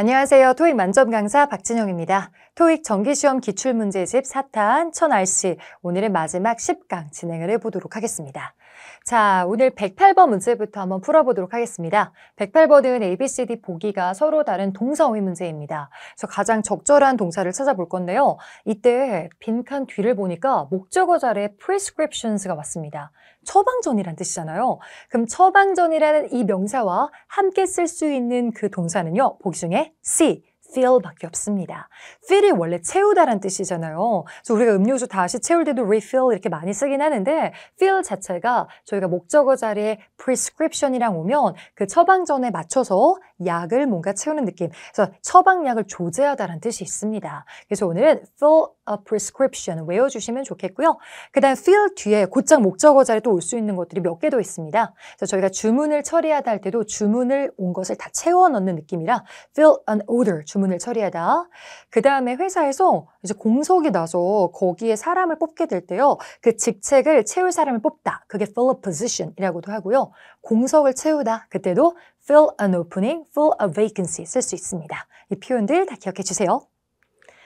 안녕하세요. 토익 만점 강사 박진영입니다. 토익 정기시험 기출문제집 4탄 1000RC 오늘의 마지막 10강 진행을 해보도록 하겠습니다. 자, 오늘 108번 문제부터 한번 풀어보도록 하겠습니다. 108번은 ABCD 보기가 서로 다른 동사어휘 문제입니다. 그래서 가장 적절한 동사를 찾아볼 건데요. 이때 빈칸 뒤를 보니까 목적어 자리에 prescriptions가 왔습니다. 처방전이란 뜻이잖아요. 그럼 처방전이라는 이 명사와 함께 쓸 수 있는 그 동사는요. 보기 중에 C, f i l l 밖에 없습니다. fill이 원래 채우다란 뜻이잖아요. 그래서 우리가 음료수 다시 채울 때도 refill 이렇게 많이 쓰긴 하는데 fill 자체가 저희가 목적어 자리에 prescription이랑 오면 그 처방전에 맞춰서 약을 뭔가 채우는 느낌. 그래서 처방약을 조제하다란 뜻이 있습니다. 그래서 오늘은 fill a prescription 외워주시면 좋겠고요. 그 다음 fill 뒤에 곧장 목적어 자리에 또 올 수 있는 것들이 몇 개 더 있습니다. 그래서 저희가 주문을 처리하다 할 때도 주문을 온 것을 다 채워 넣는 느낌이라 fill an order, 주문을 처리하다. 그 다음에 회사에서 이제 공석이 나서 거기에 사람을 뽑게 될 때요. 그 직책을 채울 사람을 뽑다. 그게 fill a position이라고도 하고요. 공석을 채우다. 그때도 fill an opening, fill a vacancy 쓸 수 있습니다. 이 표현들 다 기억해 주세요.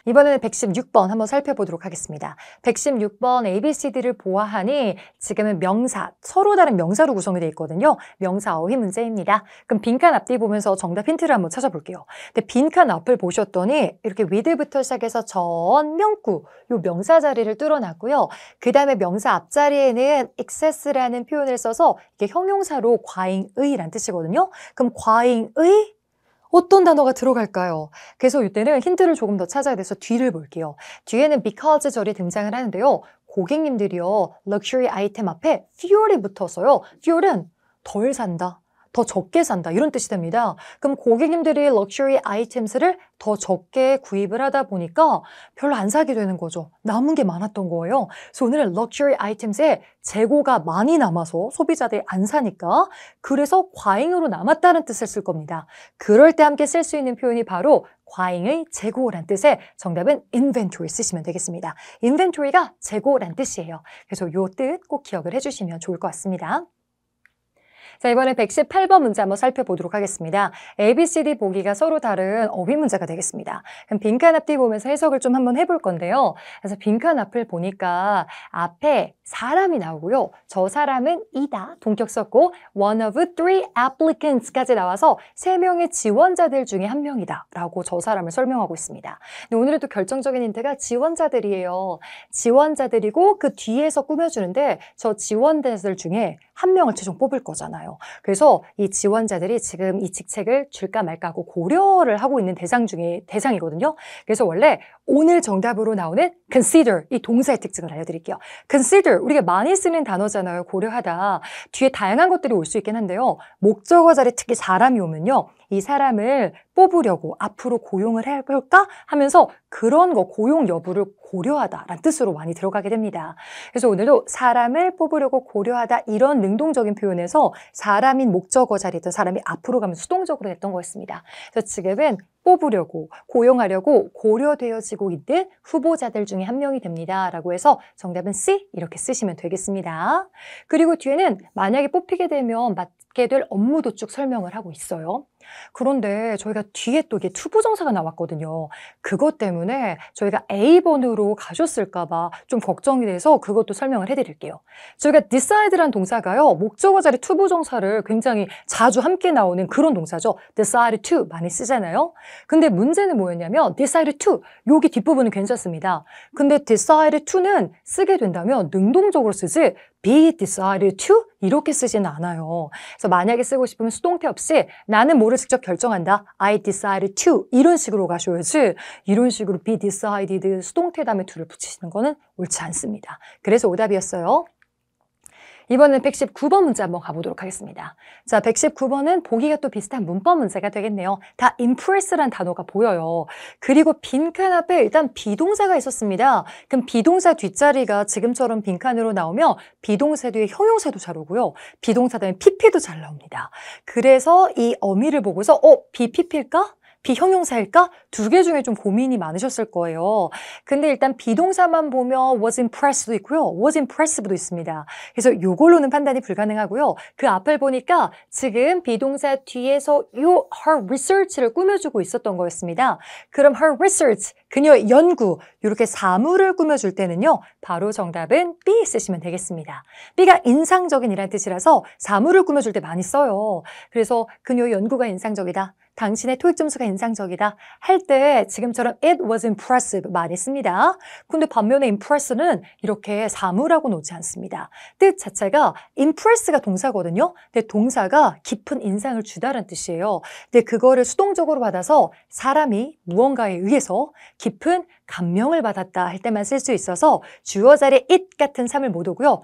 이번에는 116번 한번 살펴보도록 하겠습니다. 116번 ABCD를 보아하니 지금은 명사, 서로 다른 명사로 구성이 되어 있거든요. 명사 어휘 문제입니다. 그럼 빈칸 앞뒤 보면서 정답 힌트를 한번 찾아볼게요. 근데 빈칸 앞을 보셨더니 이렇게 위드부터 시작해서 전, 명구, 요 명사 자리를 뚫어놨고요. 그 다음에 명사 앞자리에는 excess라는 표현을 써서 이게 형용사로 과잉의란 뜻이거든요. 그럼 과잉의 어떤 단어가 들어갈까요? 그래서 이때는 힌트를 조금 더 찾아야 돼서 뒤를 볼게요. 뒤에는 because 절이 등장을 하는데요. 고객님들이요. 럭셔리 아이템 앞에 fuel이 붙어서요. fuel은 덜 산다. 더 적게 산다 이런 뜻이 됩니다. 그럼 고객님들이 럭셔리 아이템스를 더 적게 구입을 하다 보니까 별로 안 사게 되는 거죠. 남은 게 많았던 거예요. 그래서 오늘은 럭셔리 아이템스에 재고가 많이 남아서 소비자들이 안 사니까 그래서 과잉으로 남았다는 뜻을 쓸 겁니다. 그럴 때 함께 쓸 수 있는 표현이 바로 과잉의 재고란 뜻의 정답은 inventory 쓰시면 되겠습니다. inventory가 재고란 뜻이에요. 그래서 요 뜻 꼭 기억을 해주시면 좋을 것 같습니다. 자, 이번에 118번 문제 한번 살펴보도록 하겠습니다. A, B, C, D 보기가 서로 다른 어휘 문제가 되겠습니다. 그럼 빈칸 앞뒤 보면서 해석을 좀 한번 해볼 건데요. 그래서 빈칸 앞을 보니까 앞에 사람이 나오고요. 저 사람은 이다, 동격 썼고 one of three applicants까지 나와서 세명의 지원자들 중에 한 명이다 라고 저 사람을 설명하고 있습니다. 근데 오늘은 또 결정적인 힌트가 지원자들이에요. 지원자들이고 그 뒤에서 꾸며주는데 저 지원자들 중에 한 명을 최종 뽑을 거잖아요. 거예요. 그래서 이 지원자들이 지금 이 직책을 줄까 말까 하고 고려를 하고 있는 대상 중에 대상이거든요. 그래서 원래 오늘 정답으로 나오는 consider 이 동사의 특징을 알려드릴게요. consider 우리가 많이 쓰는 단어잖아요. 고려하다. 뒤에 다양한 것들이 올 수 있긴 한데요. 목적어 자리 특히 사람이 오면요. 이 사람을 뽑으려고 앞으로 고용을 해볼까 하면서 그런 거 고용 여부를 고려하다라는 뜻으로 많이 들어가게 됩니다. 그래서 오늘도 사람을 뽑으려고 고려하다 이런 능동적인 표현에서 사람인 목적어 자리에 있던 사람이 앞으로 가면 수동적으로 됐던 거였습니다. 그래서 지금은 뽑으려고 고용하려고 고려되어지고 있는 후보자들 중에 한 명이 됩니다. 라고 해서 정답은 C 이렇게 쓰시면 되겠습니다. 그리고 뒤에는 만약에 뽑히게 되면 맡게 될 업무도 쭉 설명을 하고 있어요. 그런데 저희가 뒤에 또 이게 투부정사가 나왔거든요. 그것 때문에 저희가 A번으로 가셨을까봐 좀 걱정이 돼서 그것도 설명을 해드릴게요. 저희가 decide란 동사가요, 목적어 자리 투부정사를 굉장히 자주 함께 나오는 그런 동사죠. decide to 많이 쓰잖아요. 근데 문제는 뭐였냐면 decide to 여기 뒷부분은 괜찮습니다. 근데 decide to는 쓰게 된다면 능동적으로 쓰지 be decided to 이렇게 쓰지는 않아요. 그래서 만약에 쓰고 싶으면 수동태 없이 나는 뭐를 직접 결정한다. I decided to 이런 식으로 가셔야지 이런 식으로 be decided 수동태 다음에 to를 붙이시는 거는 옳지 않습니다. 그래서 오답이었어요. 이번엔 119번 문제 한번 가보도록 하겠습니다. 자, 119번은 보기가 또 비슷한 문법 문제가 되겠네요. 다 impress란 단어가 보여요. 그리고 빈칸 앞에 일단 비동사가 있었습니다. 그럼 비동사 뒷자리가 지금처럼 빈칸으로 나오며 비동사 뒤에 형용사도 잘 오고요. 비동사 다음에 pp도 잘 나옵니다. 그래서 이 어미를 보고서 어, 비pp일까? 비형용사일까? 두 개 중에 좀 고민이 많으셨을 거예요. 근데 일단 비동사만 보면 was impressed도 있고요. was impressive도 있습니다. 그래서 이걸로는 판단이 불가능하고요. 그 앞을 보니까 지금 비동사 뒤에서 요 her research를 꾸며주고 있었던 거였습니다. 그럼 her research, 그녀의 연구, 이렇게 사물을 꾸며줄 때는요. 바로 정답은 B 쓰시면 되겠습니다. B가 인상적인 이란 뜻이라서 사물을 꾸며줄 때 많이 써요. 그래서 그녀의 연구가 인상적이다. 당신의 토익 점수가 인상적이다 할 때 지금처럼 it was impressive 많이 씁니다. 근데 반면에 impress는 이렇게 사물하고 놓지 않습니다. 뜻 자체가 impress가 동사거든요. 근데 동사가 깊은 인상을 주다라는 뜻이에요. 근데 그거를 수동적으로 받아서 사람이 무언가에 의해서 깊은 감명을 받았다 할 때만 쓸 수 있어서 주어 자리에 it 같은 삼을 못 오고요.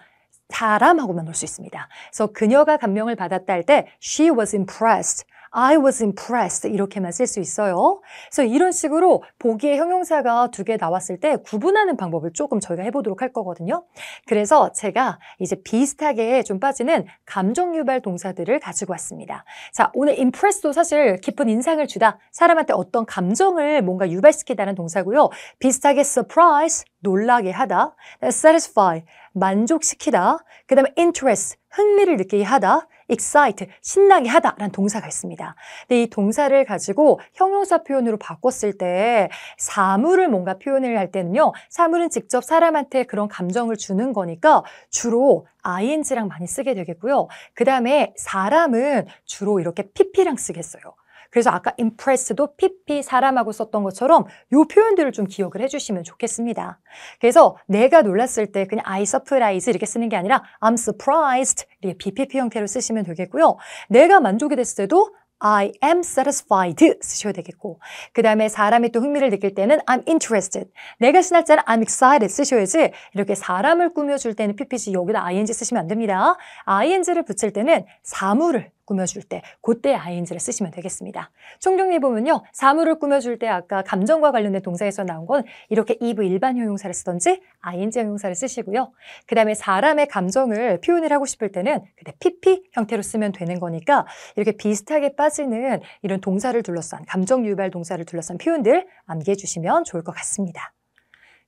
사람하고만 올수 있습니다. 그래서 그녀가 감명을 받았다 할 때 she was impressed I was impressed 이렇게만 쓸 수 있어요. 그래서 이런 식으로 보기에 형용사가 두 개 나왔을 때 구분하는 방법을 조금 저희가 해보도록 할 거거든요. 그래서 제가 이제 비슷하게 좀 빠지는 감정 유발 동사들을 가지고 왔습니다. 자, 오늘 impress도 사실 깊은 인상을 주다, 사람한테 어떤 감정을 뭔가 유발시키다는 동사고요. 비슷하게 surprise, 놀라게 하다, satisfy, 만족시키다, 그 다음에 interest, 흥미를 느끼게 하다, excite, 신나게 하다라는 동사가 있습니다. 근데 이 동사를 가지고 형용사 표현으로 바꿨을 때 사물을 뭔가 표현을 할 때는요. 사물은 직접 사람한테 그런 감정을 주는 거니까 주로 ing랑 많이 쓰게 되겠고요. 그 다음에 사람은 주로 이렇게 pp랑 쓰겠어요. 그래서 아까 i m p r e s s 도 PP 사람하고 썼던 것처럼 요 표현들을 좀 기억을 해주시면 좋겠습니다. 그래서 내가 놀랐을 때 그냥 I surprise 이렇게 쓰는 게 아니라 I'm surprised 이렇게 BPP 형태로 쓰시면 되겠고요. 내가 만족이 됐을 때도 I am satisfied 쓰셔야 되겠고 그 다음에 사람이 또 흥미를 느낄 때는 I'm interested 내가 신할 때는 I'm excited 쓰셔야지 이렇게 사람을 꾸며줄 때는 PPG 여기다 ing 쓰시면 안 됩니다 ing를 붙일 때는 사물을 꾸며줄 때 그때 ing를 쓰시면 되겠습니다. 총정리해 보면요. 사물을 꾸며줄 때 아까 감정과 관련된 동사에서 나온 건 이렇게 이브 일반 형용사를 쓰던지 ing 형용사를 쓰시고요. 그 다음에 사람의 감정을 표현을 하고 싶을 때는 그때 pp 형태로 쓰면 되는 거니까 이렇게 비슷하게 빠지는 이런 동사를 둘러싼 감정 유발 동사를 둘러싼 표현들 암기해 주시면 좋을 것 같습니다.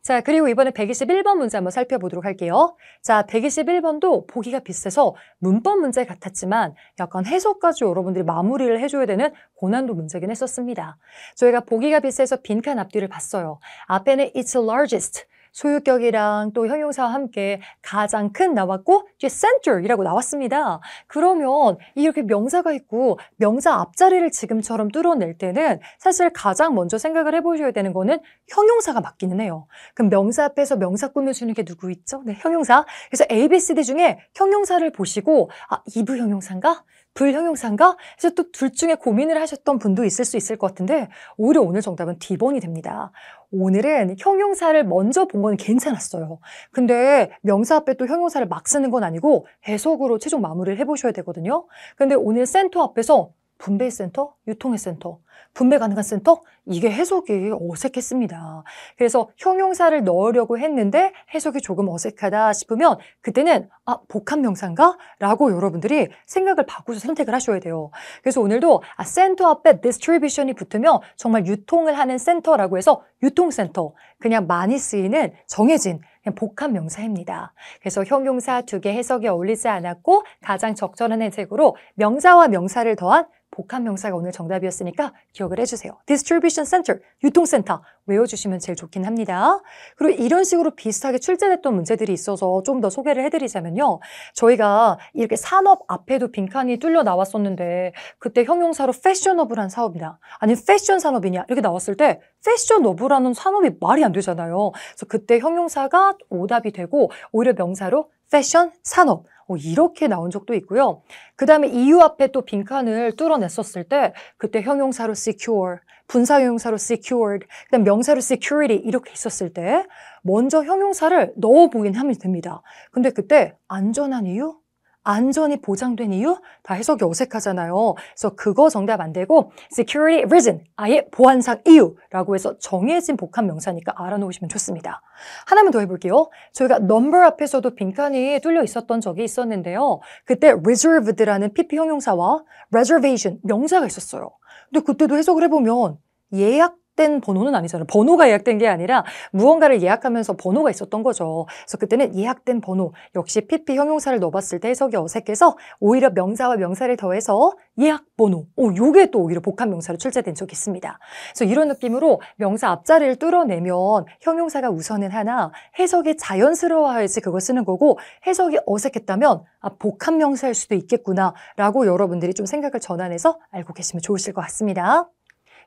자, 그리고 이번에 121번 문제 한번 살펴보도록 할게요. 자, 121번도 보기가 비슷해서 문법 문제 같았지만 약간 해석까지 여러분들이 마무리를 해줘야 되는 고난도 문제긴 했었습니다. 저희가 보기가 비슷해서 빈칸 앞뒤를 봤어요. 앞에는 it's largest, 소유격이랑 또 형용사와 함께 가장 큰 나왔고 뒤에 center이라고 나왔습니다. 그러면 이렇게 명사가 있고 명사 앞자리를 지금처럼 뚫어낼 때는 사실 가장 먼저 생각을 해보셔야 되는 거는 형용사가 맞기는 해요. 그럼 명사 앞에서 명사 꾸며주는 게 누구 있죠? 네, 형용사. 그래서 A, B, C, D 중에 형용사를 보시고 아, 이부 형용사인가? 불형용사인가? 그래서 또 둘 중에 고민을 하셨던 분도 있을 수 있을 것 같은데 오히려 오늘 정답은 D번이 됩니다. 오늘은 형용사를 먼저 본 건 괜찮았어요. 근데 명사 앞에 또 형용사를 막 쓰는 건 아니고 해석으로 최종 마무리를 해보셔야 되거든요. 근데 오늘 센터 앞에서 분배센터, 유통의센터, 분배 가능한 센터 이게 해석이 어색했습니다. 그래서 형용사를 넣으려고 했는데 해석이 조금 어색하다 싶으면 그때는 아 복합명사인가? 라고 여러분들이 생각을 바꿔서 선택을 하셔야 돼요. 그래서 오늘도 아 센터 앞에 distribution이 붙으면 정말 유통을 하는 센터라고 해서 유통센터 그냥 많이 쓰이는 정해진 그냥 복합 명사입니다. 그래서 형용사 두 개 해석이 어울리지 않았고 가장 적절한 해석으로 명사와 명사를 더한 복합 명사가 오늘 정답이었으니까 기억을 해주세요. Distribution Center, 유통센터 외워주시면 제일 좋긴 합니다. 그리고 이런 식으로 비슷하게 출제됐던 문제들이 있어서 좀 더 소개를 해드리자면요. 저희가 이렇게 산업 앞에도 빈칸이 뚫려 나왔었는데 그때 형용사로 패셔너블한 사업이냐 아니면 패션 산업이냐 이렇게 나왔을 때 패션 오브라는 산업이 말이 안 되잖아요. 그래서 그때 형용사가 오답이 되고 오히려 명사로 패션 산업 어, 이렇게 나온 적도 있고요. 그 다음에 이유 앞에 또 빈칸을 뚫어냈었을 때 그때 형용사로 secure, 분사형용사로 secured, 그다음 명사로 security 이렇게 있었을 때 먼저 형용사를 넣어보긴 하면 됩니다. 근데 그때 안전한 이유? 안전이 보장된 이유? 다 해석이 어색하잖아요. 그래서 그거 정답 안 되고 security reason, 아예 보안상 이유라고 해서 정해진 복합 명사니까 알아놓으시면 좋습니다. 하나만 더 해볼게요. 저희가 number 앞에서도 빈칸이 뚫려 있었던 적이 있었는데요. 그때 reserved라는 PP 형용사와 reservation, 명사가 있었어요. 근데 그때도 해석을 해보면 예약 예약된 번호는 아니잖아요. 번호가 예약된 게 아니라 무언가를 예약하면서 번호가 있었던 거죠. 그래서 그때는 예약된 번호 역시 PP 형용사를 넣어봤을 때 해석이 어색해서 오히려 명사와 명사를 더해서 예약 번호. 오, 요게 또 오히려 복합 명사로 출제된 적이 있습니다. 그래서 이런 느낌으로 명사 앞자리를 뚫어내면 형용사가 우선은 하나 해석이 자연스러워야지 그걸 쓰는 거고 해석이 어색했다면 아, 복합 명사일 수도 있겠구나라고 여러분들이 좀 생각을 전환해서 알고 계시면 좋으실 것 같습니다.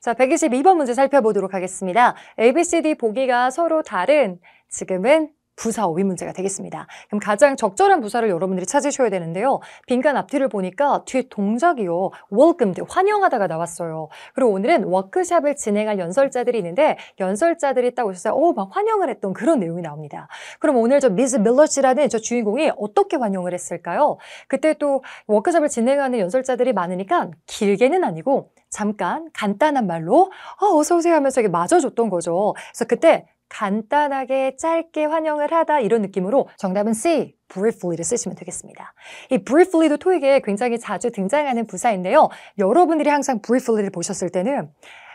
자, 122번 문제 살펴보도록 하겠습니다. ABCD 보기가 서로 다른 지금은 부사 오비 문제가 되겠습니다. 그럼 가장 적절한 부사를 여러분들이 찾으셔야 되는데요. 빈칸 앞뒤를 보니까 뒤에 동작이요. welcome, 환영하다가 나왔어요. 그리고 오늘은 워크샵을 진행할 연설자들이 있는데 연설자들이 딱 오셔서 오, 어, 막 환영을 했던 그런 내용이 나옵니다. 그럼 오늘 저 미즈 밀러시라는 저 주인공이 어떻게 환영을 했을까요? 그때 또 워크샵을 진행하는 연설자들이 많으니까 길게는 아니고 잠깐 간단한 말로 어, 어서 오세요 하면서 이게 맞아줬던 거죠. 그래서 그때 간단하게 짧게 환영을 하다 이런 느낌으로 정답은 C, briefly를 쓰시면 되겠습니다. 이 briefly도 토익에 굉장히 자주 등장하는 부사인데요. 여러분들이 항상 briefly를 보셨을 때는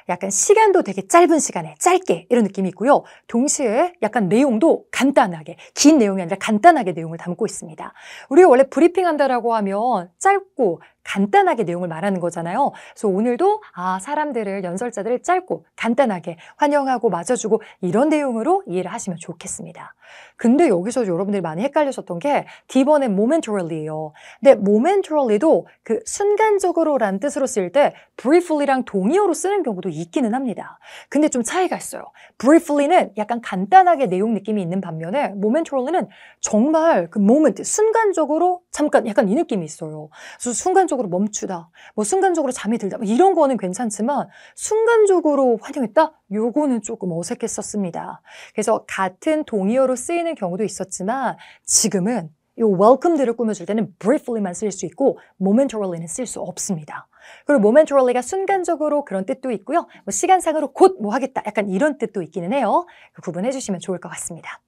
약간 시간도 되게 짧은 시간에 짧게 이런 느낌이 있고요. 동시에 약간 내용도 간단하게 긴 내용이 아니라 간단하게 내용을 담고 있습니다. 우리가 원래 브리핑한다라고 하면 짧고 간단하게 내용을 말하는 거잖아요. 그래서 오늘도 아, 사람들을 연설자들을 짧고 간단하게 환영하고 맞아주고 이런 내용으로 이해를 하시면 좋겠습니다. 근데 여기서 여러분들이 많이 헷갈리셨던 게 D번엔 momentarily 근데 m o m e n t a r a l y 도그 순간적으로란 뜻으로 쓰일 때 briefly랑 동의어로 쓰는 경우도 있기는 합니다. 근데 좀 차이가 있어요. briefly는 약간 간단하게 내용 느낌이 있는 반면에 m o m e n t a r a l y 는 정말 그 moment, 순간적으로 잠깐 약간 이 느낌이 있어요. 그래서 순간적으로 순간적으로 멈추다, 뭐 순간적으로 잠이 들다, 뭐 이런 거는 괜찮지만 순간적으로 환영했다? 요거는 조금 어색했었습니다. 그래서 같은 동의어로 쓰이는 경우도 있었지만 지금은 이 welcome들을 꾸며줄 때는 briefly만 쓸 수 있고 momentarily 쓸수 없습니다. 그리고 momentarily 순간적으로 그런 뜻도 있고요. 뭐 시간상으로 곧 뭐 하겠다 약간 이런 뜻도 있기는 해요. 그 구분해 주시면 좋을 것 같습니다.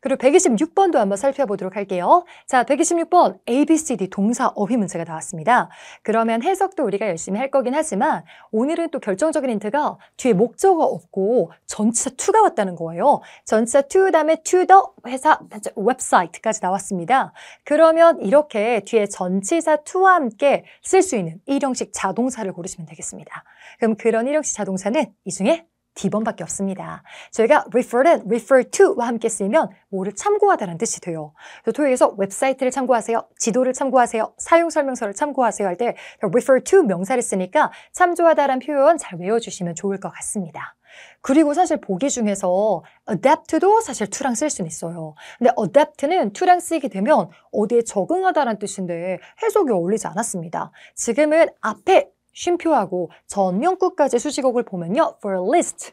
그리고 126번도 한번 살펴보도록 할게요. 자, 126번 ABCD 동사 어휘 문제가 나왔습니다. 그러면 해석도 우리가 열심히 할 거긴 하지만 오늘은 또 결정적인 힌트가 뒤에 목적어 없고 전치사 t 가 왔다는 거예요. 전치사 t 다음에 to the 회사 웹사이트까지 나왔습니다. 그러면 이렇게 뒤에 전치사 t 와 함께 쓸 수 있는 일형식 자동사를 고르시면 되겠습니다. 그럼 그런 일형식 자동사는 이 중에 D번밖에 없습니다. 저희가 r e f e r r e n d r e f e r to와 함께 쓰면 이 뭐를 참고하다는 뜻이 돼요. 토익에서 웹사이트를 참고하세요, 지도를 참고하세요, 사용 설명서를 참고하세요 할때 그 refer to 명사를 쓰니까 참조하다라는 표현 잘 외워주시면 좋을 것 같습니다. 그리고 사실 보기 중에서 adapt도 사실 to랑 쓸 수는 있어요. 근데 adapt는 to랑 쓰이게 되면 어디에 적응하다라는 뜻인데 해석이 어울리지 않았습니다. 지금은 앞에 쉼표하고 전명구까지 수식어글 보면요. for a list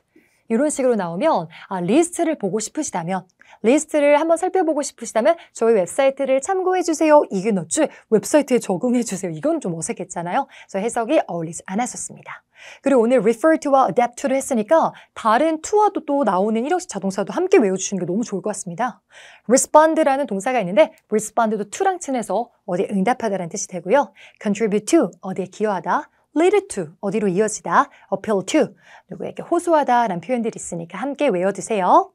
이런 식으로 나오면 아, 리스트를 보고 싶으시다면 리스트를 한번 살펴보고 싶으시다면 저희 웹사이트를 참고해주세요. 이게 낫지 웹사이트에 적응해주세요. 이건 좀 어색했잖아요. 그래서 해석이 어울리지 않았었습니다. 그리고 오늘 refer to와 adapt to를 했으니까 다른 to와도 또 나오는 1역식 자동사도 함께 외워주시는 게 너무 좋을 것 같습니다. respond라는 동사가 있는데 respond도 to랑 친해서 어디에 응답하다라는 뜻이 되고요. contribute to 어디에 기여하다 lead to 어디로 이어지다, appeal to 누구에게 호소하다라는 표현들이 있으니까 함께 외워두세요.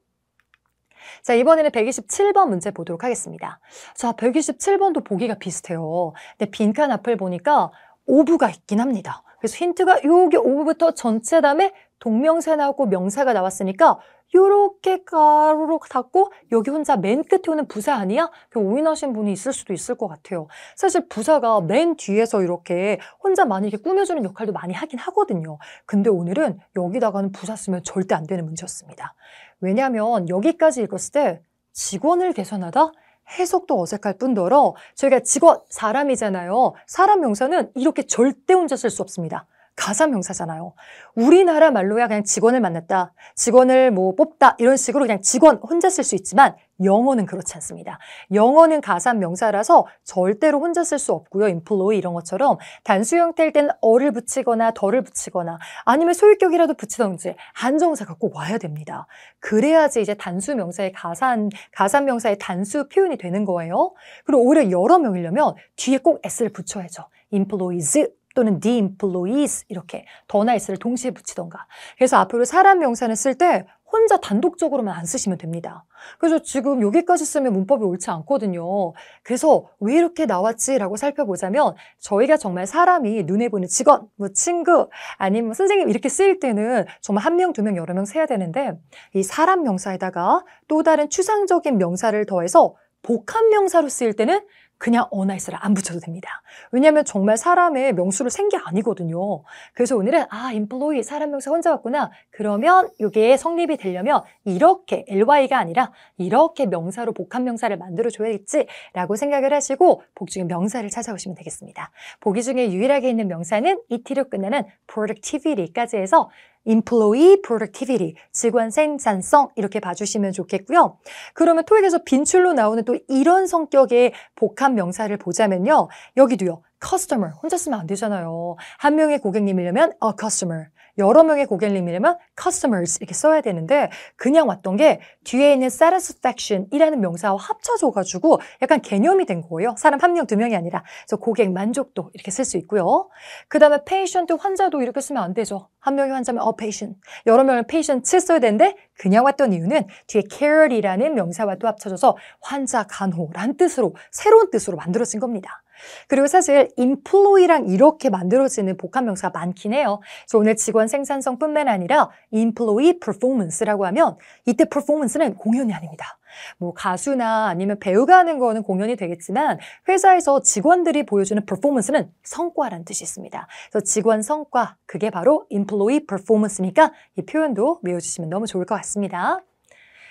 자, 이번에는 127번 문제 보도록 하겠습니다. 자, 127번도 보기가 비슷해요. 근데 빈칸 앞을 보니까 오브가 있긴 합니다. 그래서 힌트가 요기 오브부터 전체 다음에 동명사 나오고 명사가 나왔으니까 요렇게 가로로 닫고 여기 혼자 맨 끝에 오는 부사 아니야? 오인하신 분이 있을 수도 있을 것 같아요. 사실 부사가 맨 뒤에서 이렇게 혼자 많이 이렇게 꾸며주는 역할도 많이 하긴 하거든요. 근데 오늘은 여기다가는 부사 쓰면 절대 안 되는 문제였습니다. 왜냐하면 여기까지 읽었을 때 직원을 개선하다? 해석도 어색할 뿐더러 저희가 직원, 사람이잖아요. 사람 명사는 이렇게 절대 혼자 쓸 수 없습니다. 가사 명사잖아요. 우리나라 말로야 그냥 직원을 만났다, 직원을 뭐 뽑다 이런 식으로 그냥 직원 혼자 쓸 수 있지만 영어는 그렇지 않습니다. 영어는 가사 명사라서 절대로 혼자 쓸 수 없고요. employee 이런 것처럼 단수 형태일 때는 어를 붙이거나 덜을 붙이거나 아니면 소유격이라도 붙이던지 한정사가 꼭 와야 됩니다. 그래야지 이제 단수 명사의 가사 가사 명사의 단수 표현이 되는 거예요. 그리고 오히려 여러 명이려면 뒤에 꼭 s를 붙여야죠. employees 또는 the employees 이렇게 더나이스를 동시에 붙이던가 그래서 앞으로 사람 명사는 쓸 때 혼자 단독적으로만 안 쓰시면 됩니다. 그래서 지금 여기까지 쓰면 문법이 옳지 않거든요. 그래서 왜 이렇게 나왔지라고 살펴보자면 저희가 정말 사람이 눈에 보는 직원, 뭐 친구, 아니면 뭐 선생님 이렇게 쓰일 때는 정말 한 명, 두 명, 여러 명 세야 되는데 이 사람 명사에다가 또 다른 추상적인 명사를 더해서 복합 명사로 쓰일 때는 그냥 어나이스를 안 붙여도 됩니다. 왜냐하면 정말 사람의 명수를 쓴게 아니거든요. 그래서 오늘은 아, e 플로이 사람 명수 혼자 왔구나. 그러면 이게 성립이 되려면 이렇게 ly가 아니라 이렇게 명사로 복합 명사를 만들어 줘야겠지라고 생각을 하시고 복 중에 명사를 찾아오시면 되겠습니다. 보기 중에 유일하게 있는 명사는 이티로 끝나는 productivity까지 해서 employee productivity, 직원 생산성 이렇게 봐주시면 좋겠고요. 그러면 토익에서 빈출로 나오는 또 이런 성격의 복합 명사를 보자면요. 여기도요. customer 혼자 쓰면 안 되잖아요. 한 명의 고객님이려면 a customer, 여러 명의 고객님이라면 customers 이렇게 써야 되는데 그냥 왔던 게 뒤에 있는 satisfaction이라는 명사와 합쳐져가지고 약간 개념이 된 거예요. 사람 한 명, 두 명이 아니라. 그래서 고객 만족도 이렇게 쓸 수 있고요. 그 다음에 patient 환자도 이렇게 쓰면 안 되죠. 한명이 환자면 어 patient, 여러 명은 patient 써야 되는데 그냥 왔던 이유는 뒤에 c a r e 이라는 명사와 또 합쳐져서 환자 간호란 뜻으로 새로운 뜻으로 만들어진 겁니다. 그리고 사실 인플로이랑 이렇게 만들어지는 복합명사가 많긴 해요. 그래서 오늘 직원 생산성뿐만 아니라 인플로이 퍼포먼스라고 하면 이때 퍼포먼스는 공연이 아닙니다. 뭐 가수나 아니면 배우가 하는 거는 공연이 되겠지만 회사에서 직원들이 보여주는 퍼포먼스는 성과라는 뜻이 있습니다. 그래서 직원 성과 그게 바로 인플로이 퍼포먼스니까 이 표현도 외워주시면 너무 좋을 것 같습니다.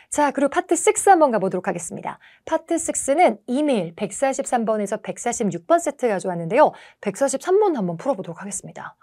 자, 그리고 파트 6 한번 가보도록 하겠습니다. 파트 6는 이메일 143번에서 146번 세트 가져왔는데요. 143번 한번 풀어보도록 하겠습니다.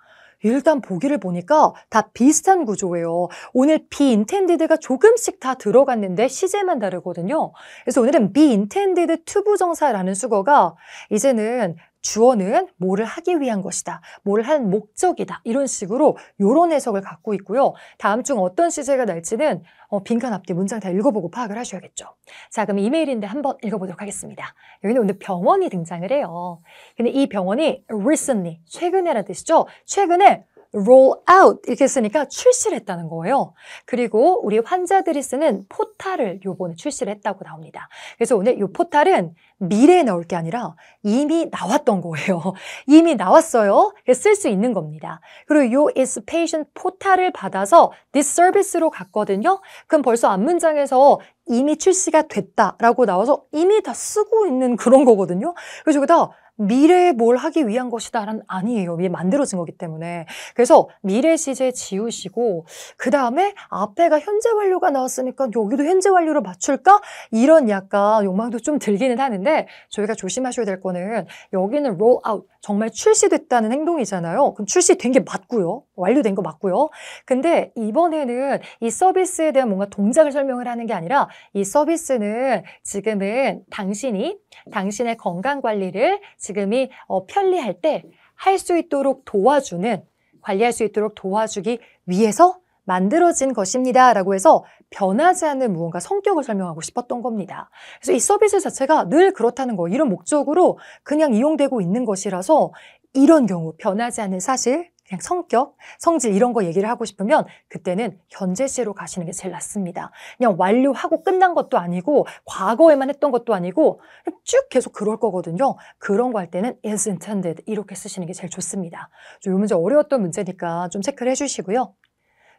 일단 보기를 보니까 다 비슷한 구조예요. 오늘 비인텐디드가 조금씩 다 들어갔는데 시제만 다르거든요. 그래서 오늘은 비인텐디드 e n 부정사라는 수거가 이제는 주어는 뭐를 하기 위한 것이다. 뭘 한 목적이다. 이런 식으로 요런 해석을 갖고 있고요. 다음 중 어떤 시제가 날지는 어, 빈칸 앞뒤 문장 다 읽어보고 파악을 하셔야겠죠. 자, 그럼 이메일인데 한번 읽어보도록 하겠습니다. 여기는 오늘 병원이 등장을 해요. 근데 이 병원이 recently, 최근에라는 뜻이죠. 최근에 roll out 이렇게 쓰니까 출시를 했다는 거예요. 그리고 우리 환자들이 쓰는 포탈을 요번에 출시를 했다고 나옵니다. 그래서 오늘 요 포탈은 미래에 나올 게 아니라 이미 나왔던 거예요. 이미 나왔어요. 쓸 수 있는 겁니다. 그리고 요 is patient 포탈을 받아서 this service로 갔거든요. 그럼 벌써 앞문장에서 이미 출시가 됐다라고 나와서 이미 다 쓰고 있는 그런 거거든요. 그래서 여기다 미래에 뭘 하기 위한 것이다라는 아니에요. 이게 만들어진 거기 때문에. 그래서 미래 시제 지우시고 그 다음에 앞에가 현재 완료가 나왔으니까 여기도 현재 완료로 맞출까? 이런 약간 욕망도 좀 들기는 하는데 저희가 조심하셔야 될 거는 여기는 roll out 정말 출시됐다는 행동이잖아요. 그럼 출시된 게 맞고요. 완료된 거 맞고요. 근데 이번에는 이 서비스에 대한 뭔가 동작을 설명을 하는 게 아니라 이 서비스는 지금은 당신이 당신의 건강 관리를 지금이 어, 편리할 때 할 수 있도록 도와주는 관리할 수 있도록 도와주기 위해서 만들어진 것입니다. 라고 해서 변하지 않는 무언가 성격을 설명하고 싶었던 겁니다. 그래서 이 서비스 자체가 늘 그렇다는 거, 이런 목적으로 그냥 이용되고 있는 것이라서 이런 경우, 변하지 않는 사실, 그냥 성격, 성질 이런 거 얘기를 하고 싶으면 그때는 현재시로 가시는 게 제일 낫습니다. 그냥 완료하고 끝난 것도 아니고 과거에만 했던 것도 아니고 쭉 계속 그럴 거거든요. 그런 거 할 때는 is intended 이렇게 쓰시는 게 제일 좋습니다. 이 문제 어려웠던 문제니까 좀 체크를 해주시고요.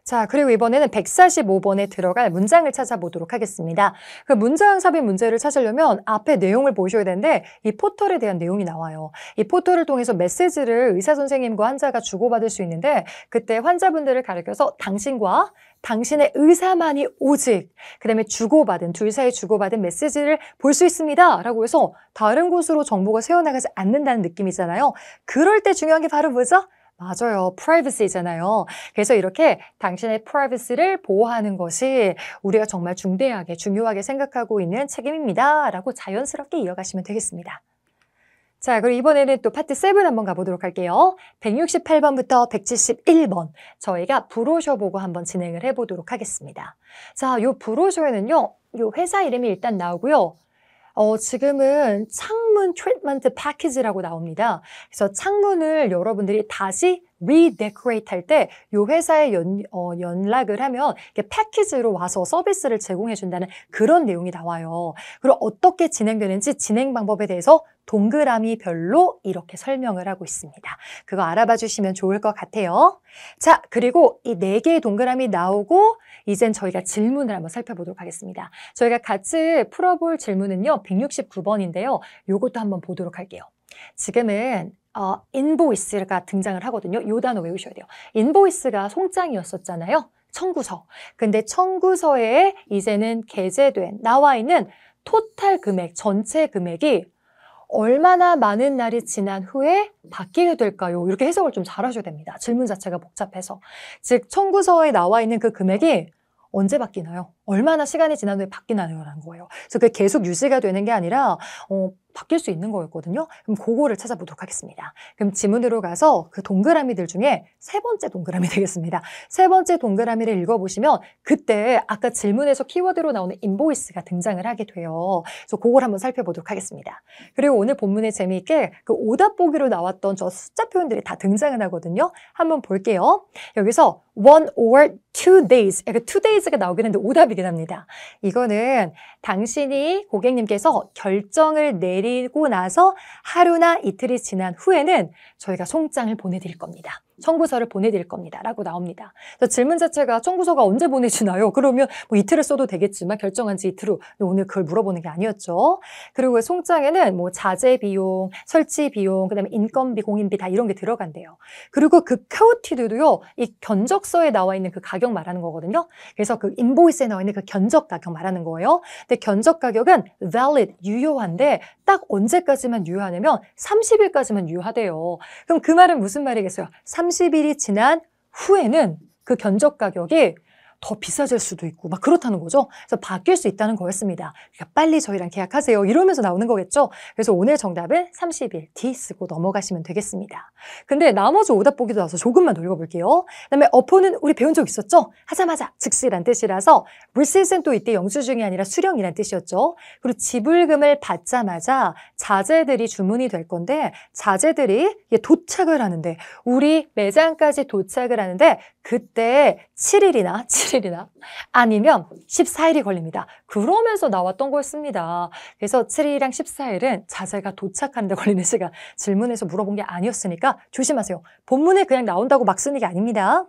자, 그리고 이번에는 145번에 들어갈 문장을 찾아보도록 하겠습니다. 그 문장 삽입 문제를 찾으려면 앞에 내용을 보셔야 되는데 이 포털에 대한 내용이 나와요. 이 포털을 통해서 메시지를 의사 선생님과 환자가 주고받을 수 있는데 그때 환자분들을 가르켜서 당신과 당신의 의사만이 오직 그다음에 주고받은 둘 사이 주고받은 메시지를 볼 수 있습니다라고 해서 다른 곳으로 정보가 새어나가지 않는다는 느낌이잖아요. 그럴 때 중요한 게 바로 뭐죠? 맞아요. 프라이버시잖아요. 그래서 이렇게 당신의 프라이버시를 보호하는 것이 우리가 정말 중대하게 중요하게 생각하고 있는 책임입니다. 라고 자연스럽게 이어가시면 되겠습니다. 자, 그리고 이번에는 또 파트 7 한번 가보도록 할게요. 168번부터 171번 저희가 브로셔 보고 한번 진행을 해보도록 하겠습니다. 자, 요 브로셔에는요. 요 회사 이름이 일단 나오고요. 어, 지금은 창문 트리트먼트 패키지라고 나옵니다. 그래서 창문을 여러분들이 다시 리데코레이트 할때 이 회사에 연, 어, 연락을 하면 이렇게 패키지로 와서 서비스를 제공해 준다는 그런 내용이 나와요. 그리고 어떻게 진행되는지 진행 방법에 대해서 동그라미 별로 이렇게 설명을 하고 있습니다. 그거 알아봐 주시면 좋을 것 같아요. 자, 그리고 이 네 개의 동그라미 나오고 이젠 저희가 질문을 한번 살펴보도록 하겠습니다. 저희가 같이 풀어볼 질문은요. 169번인데요. 요것도 한번 보도록 할게요. 지금은 어, 인보이스가 등장을 하거든요. 요 단어 외우셔야 돼요. 인보이스가 송장이었었잖아요. 청구서. 근데 청구서에 이제는 게재된 나와 있는 토탈 금액, 전체 금액이 얼마나 많은 날이 지난 후에 바뀌게 될까요? 이렇게 해석을 좀 잘하셔야 됩니다. 질문 자체가 복잡해서. 즉, 청구서에 나와 있는 그 금액이 언제 바뀌나요? 얼마나 시간이 지난 후에 바뀌나요? 라는 거예요. 그래서 그게 계속 유지가 되는 게 아니라, 어, 바뀔 수 있는 거였거든요. 그럼 그거를 찾아보도록 하겠습니다. 그럼 지문으로 가서 그 동그라미들 중에 세 번째 동그라미 되겠습니다. 세 번째 동그라미를 읽어보시면 그때 아까 질문에서 키워드로 나오는 인보이스가 등장을 하게 돼요. 그래서 그걸 한번 살펴보도록 하겠습니다. 그리고 오늘 본문에 재미있게 그 오답 보기로 나왔던 저 숫자 표현들이 다 등장을 하거든요. 한번 볼게요. 여기서 one or two days. 이렇게 그러니까 two days가 나오긴 했는데 오답이긴 합니다. 이거는 당신이 고객님께서 결정을 내리고 나서 하루나 이틀이 지난 후에는 저희가 송장을 보내드릴 겁니다. 청구서를 보내드릴 겁니다. 라고 나옵니다. 그래서 질문 자체가 청구서가 언제 보내주나요? 그러면 뭐 이틀을 써도 되겠지만 결정한 지 이틀 후 오늘 그걸 물어보는 게 아니었죠. 그리고 송장에는 뭐 자재 비용, 설치 비용, 그다음에 인건비, 공인비 다 이런 게 들어간대요. 그리고 그 카우티드도요. 이 견적서에 나와 있는 그 가격 말하는 거거든요. 그래서 그 인보이스에 나와 있는 그 견적 가격 말하는 거예요. 근데 견적 가격은 valid, 유효한데 딱 언제까지만 유효하냐면 30일까지만 유효하대요. 그럼 그 말은 무슨 말이겠어요? 30일이 지난 후에는 그 견적 가격이 더 비싸질 수도 있고 막 그렇다는 거죠. 그래서 바뀔 수 있다는 거였습니다. 그러니까 빨리 저희랑 계약하세요. 이러면서 나오는 거겠죠. 그래서 오늘 정답은 30일 D 쓰고 넘어가시면 되겠습니다. 근데 나머지 오답 보기도 나서 조금만 돌려볼게요 그다음에 어포는 우리 배운 적 있었죠? 하자마자 즉시란 뜻이라서 r e c e 은또 이때 영수 증이 아니라 수령이란 뜻이었죠. 그리고 지불금을 받자마자 자재들이 주문이 될 건데 자재들이 도착을 하는데 우리 매장까지 도착을 하는데 그때 7일이나 7일이나 아니면 14일이 걸립니다. 그러면서 나왔던 거였습니다. 그래서 7일이랑 14일은 자세가 도착하는 데 걸리는 시간 질문에서 물어본 게 아니었으니까 조심하세요. 본문에 그냥 나온다고 막 쓰는 게 아닙니다.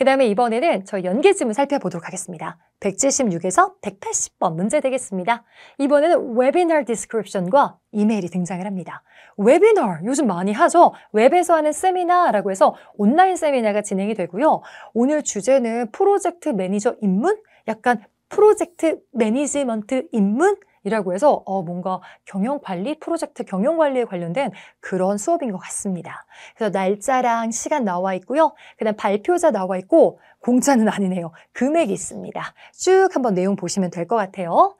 그 다음에 이번에는 저희 연계 지문 살펴보도록 하겠습니다. 176에서 180번 문제 되겠습니다. 이번에는 웨비널 디스크립션과 이메일이 등장을 합니다. 웨비널 요즘 많이 하죠? 웹에서 하는 세미나라고 해서 온라인 세미나가 진행이 되고요. 오늘 주제는 프로젝트 매니저 입문? 약간 프로젝트 매니지먼트 입문? 이라고 해서 어, 뭔가 경영관리, 프로젝트 경영관리에 관련된 그런 수업인 것 같습니다. 그래서 날짜랑 시간 나와 있고요. 그 다음 발표자 나와 있고 공짜는 아니네요. 금액이 있습니다. 쭉 한번 내용 보시면 될 것 같아요.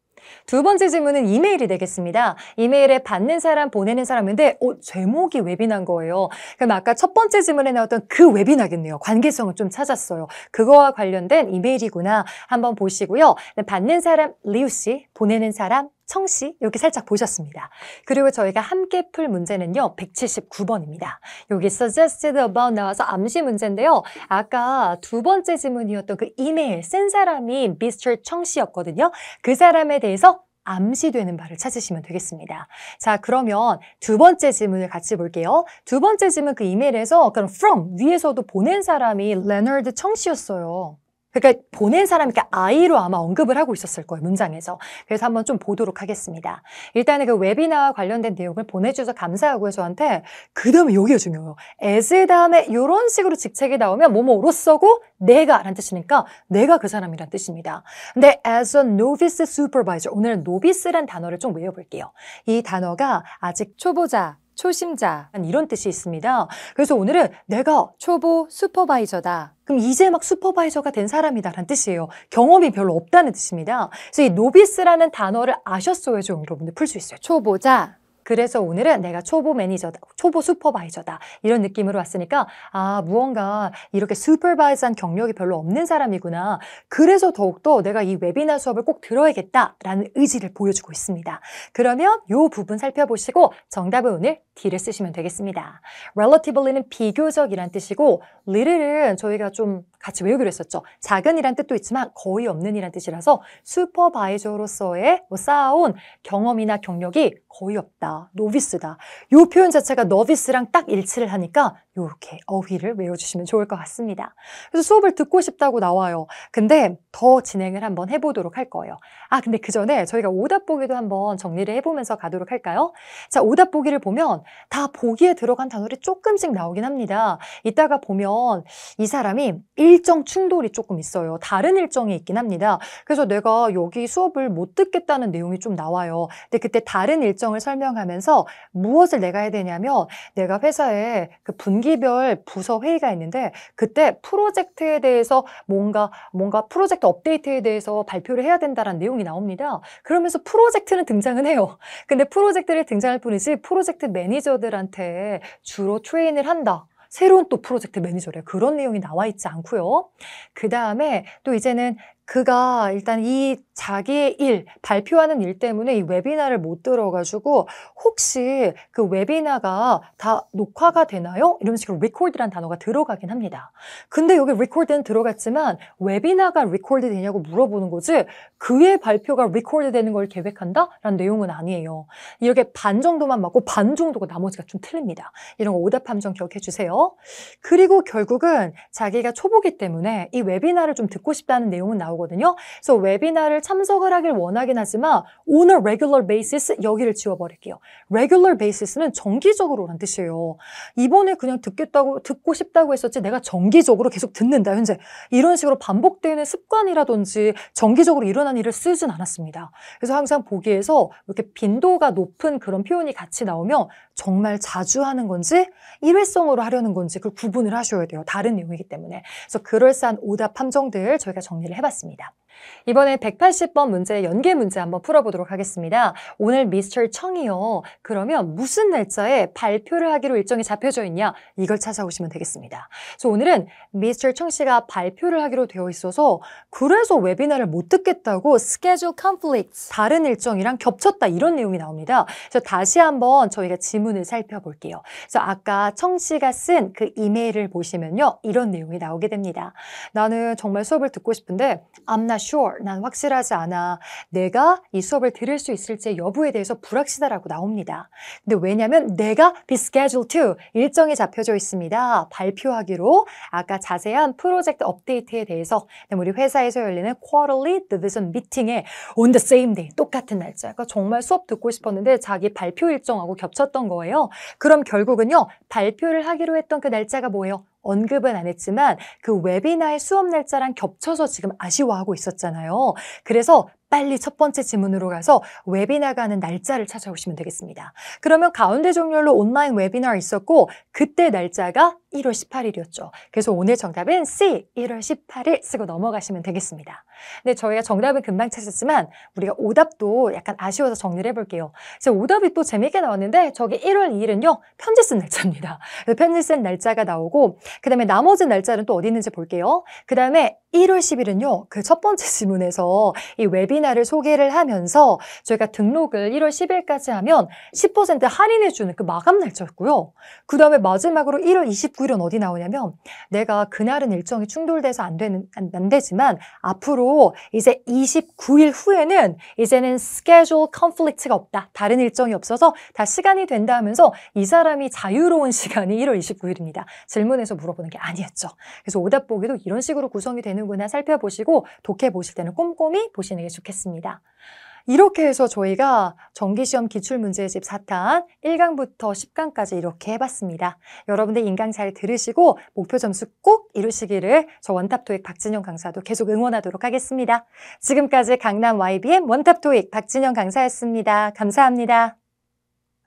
두 번째 질문은 이메일이 되겠습니다. 이메일에 받는 사람, 보내는 사람인데 어, 제목이 웹인한 거예요. 그럼 아까 첫 번째 질문에 나왔던 그웹인나겠네요 관계성을 좀 찾았어요. 그거와 관련된 이메일이구나. 한번 보시고요. 네, 받는 사람 리우 씨, 보내는 사람 청시 여기 살짝 보셨습니다. 그리고 저희가 함께 풀 문제는요. 179번입니다. 여기 suggested about 나와서 암시 문제인데요. 아까 두 번째 질문이었던 그 이메일 쓴 사람이 Mr. 청시였거든요. 그 사람에 대해서 암시되는 바를 찾으시면 되겠습니다. 자, 그러면 두 번째 질문을 같이 볼게요. 두 번째 질문 그 이메일에서 그럼 from 위에서도 보낸 사람이 레너드 청씨였어요. 그러니까 보낸 사람이 아이로 아마 언급을 하고 있었을 거예요 문장에서 그래서 한번 좀 보도록 하겠습니다 일단은 그 웨비나와 관련된 내용을 보내주셔서 감사하고요 저한테 그 다음에 여기가 중요해요 a 즈 다음에 이런 식으로 직책이 나오면 뭐뭐로써고 내가 라는 뜻이니까 내가 그 사람이란 뜻입니다 근데 as a novice supervisor 오늘은 노비스란 단어를 좀 외워볼게요 이 단어가 아직 초보자 초심자 이런 뜻이 있습니다. 그래서 오늘은 내가 초보 슈퍼바이저다. 그럼 이제 막 슈퍼바이저가 된 사람이다라는 뜻이에요. 경험이 별로 없다는 뜻입니다. 그래서 이 노비스라는 단어를 아셨어야죠. 여러분들 풀 수 있어요. 초보자, 그래서 오늘은 내가 초보 매니저다, 초보 슈퍼바이저다 이런 느낌으로 왔으니까 아 무언가 이렇게 슈퍼바이저한 경력이 별로 없는 사람이구나 그래서 더욱더 내가 이 웨비나 수업을 꼭 들어야겠다라는 의지를 보여주고 있습니다. 그러면 이 부분 살펴보시고 정답은 오늘 D를 쓰시면 되겠습니다. Relatively는 비교적이란 뜻이고 little은 저희가 좀 같이 외우기로 했었죠. 작은이란 뜻도 있지만 거의 없는이란 뜻이라서 슈퍼바이저로서의 뭐 쌓아온 경험이나 경력이 거의 없다. 노비스다. 이 표현 자체가 노비스랑딱 일치를 하니까 이렇게 어휘를 외워주시면 좋을 것 같습니다. 그래서 수업을 듣고 싶다고 나와요. 근데 더 진행을 한번 해보도록 할 거예요. 아 근데 그 전에 저희가 오답 보기도 한번 정리를 해보면서 가도록 할까요? 자 오답 보기를 보면 다 보기에 들어간 단어를 조금씩 나오긴 합니다. 이따가 보면 이 사람이 일정 충돌이 조금 있어요. 다른 일정이 있긴 합니다. 그래서 내가 여기 수업을 못 듣겠다는 내용이 좀 나와요. 근데 그때 다른 일정을 설명하면서 무엇을 내가 해야 되냐면 내가 회사에 그 분기별 부서 회의가 있는데 그때 프로젝트에 대해서 뭔가 뭔가 프로젝트 업데이트에 대해서 발표를 해야 된다는 내용이 나옵니다. 그러면서 프로젝트는 등장은 해요. 근데 프로젝트를 등장할 뿐이지 프로젝트 매니저들한테 주로 트레인을 한다. 새로운 또 프로젝트 매니저래 그런 내용이 나와 있지 않고요. 그 다음에 또 이제는 그가 일단 이 자기의 일, 발표하는 일 때문에 이 웨비나를 못 들어가지고 혹시 그 웨비나가 다 녹화가 되나요? 이런 식으로 record란 단어가 들어가긴 합니다. 근데 여기 record는 들어갔지만 웨비나가 record 되냐고 물어보는 거지 그의 발표가 record 되는 걸 계획한다? 라는 내용은 아니에요. 이렇게 반 정도만 맞고 반 정도가 나머지가 좀 틀립니다. 이런 거 오답 함정 기억해 주세요. 그리고 결국은 자기가 초보기 때문에 이 웨비나를 좀 듣고 싶다는 내용은 나오고 거거든요. 그래서 웨비나를 참석을 하길 원하긴 하지만 on a regular basis 여기를 지워버릴게요. regular basis는 정기적으로란 뜻이에요. 이번에 그냥 듣겠다고 듣고 싶다고 했었지 내가 정기적으로 계속 듣는다 현재 이런 식으로 반복되는 습관이라든지 정기적으로 일어난 일을 쓰진 않았습니다. 그래서 항상 보기에서 이렇게 빈도가 높은 그런 표현이 같이 나오면 정말 자주 하는 건지 일회성으로 하려는 건지 그걸 구분을 하셔야 돼요. 다른 내용이기 때문에. 그래서 그럴싸한 오답 함정들 저희가 정리를 해봤습니다. 있습니다. 이번에 180번 문제 연계 문제 한번 풀어보도록 하겠습니다. 오늘 미스터 청이요. 그러면 무슨 날짜에 발표를 하기로 일정이 잡혀져 있냐 이걸 찾아오시면 되겠습니다. 그래서 오늘은 미스터 청 씨가 발표를 하기로 되어 있어서 그래서 웨비나를 못 듣겠다고 스케줄 컨플릭트 다른 일정이랑 겹쳤다 이런 내용이 나옵니다. 그래서 다시 한번 저희가 지문을 살펴볼게요. 그래서 아까 청 씨가 쓴 그 이메일을 보시면요. 이런 내용이 나오게 됩니다. 나는 정말 수업을 듣고 싶은데 I'm not sure, 난 확실하지 않아. 내가 이 수업을 들을 수 있을지 여부에 대해서 불확실하다고 나옵니다. 근데 왜냐면 내가 be scheduled to 일정이 잡혀져 있습니다. 발표하기로 아까 자세한 프로젝트 업데이트에 대해서 네, 우리 회사에서 열리는 quarterly division meeting에 on the same day 똑같은 날짜. 그러니까 정말 수업 듣고 싶었는데 자기 발표 일정하고 겹쳤던 거예요. 그럼 결국은요 발표를 하기로 했던 그 날짜가 뭐예요? 언급은 안 했지만 그 웨비나의 수업 날짜랑 겹쳐서 지금 아쉬워하고 있었잖아요. 그래서 빨리 첫 번째 지문으로 가서 웨비나가 하는 날짜를 찾아오시면 되겠습니다. 그러면 가운데 종렬로 온라인 웨비나 있었고 그때 날짜가 1월 18일이었죠. 그래서 오늘 정답은 C, 1월 18일 쓰고 넘어가시면 되겠습니다. 근데 저희가 정답은 금방 찾았지만 우리가 오답도 약간 아쉬워서 정리를 해볼게요. 제 오답이 또재미있게 나왔는데 저게 1월 2일은요. 편지 쓴 날짜입니다. 그래서 편지 쓴 날짜가 나오고 그 다음에 나머지 날짜는 또 어디 있는지 볼게요. 그 다음에 1월 10일은요. 그 첫 번째 지문에서 이 웨비나를 소개를 하면서 저희가 등록을 1월 10일까지 하면 10% 할인해주는 그 마감 날짜였고요. 그 다음에 마지막으로 1월 29일은 어디 나오냐면 내가 그날은 일정이 충돌돼서 안, 되는, 안 되지만 앞으로 이제 29일 후에는 이제는 스케줄 컨플릭트가 없다. 다른 일정이 없어서 다 시간이 된다 면서이 사람이 자유로운 시간이 1월 29일입니다. 질문에서 물어보는 게 아니었죠. 그래서 오답 보기도 이런 식으로 구성이 되는구나 살펴보시고 독해 보실 때는 꼼꼼히 보시는 게 좋겠습니다. 이렇게 해서 저희가 정기시험 기출문제집 4탄 1강부터 10강까지 이렇게 해봤습니다. 여러분들 인강 잘 들으시고 목표 점수 꼭 이루시기를 저 원탑토익 박진영 강사도 계속 응원하도록 하겠습니다. 지금까지 강남 YBM 원탑토익 박진영 강사였습니다. 감사합니다.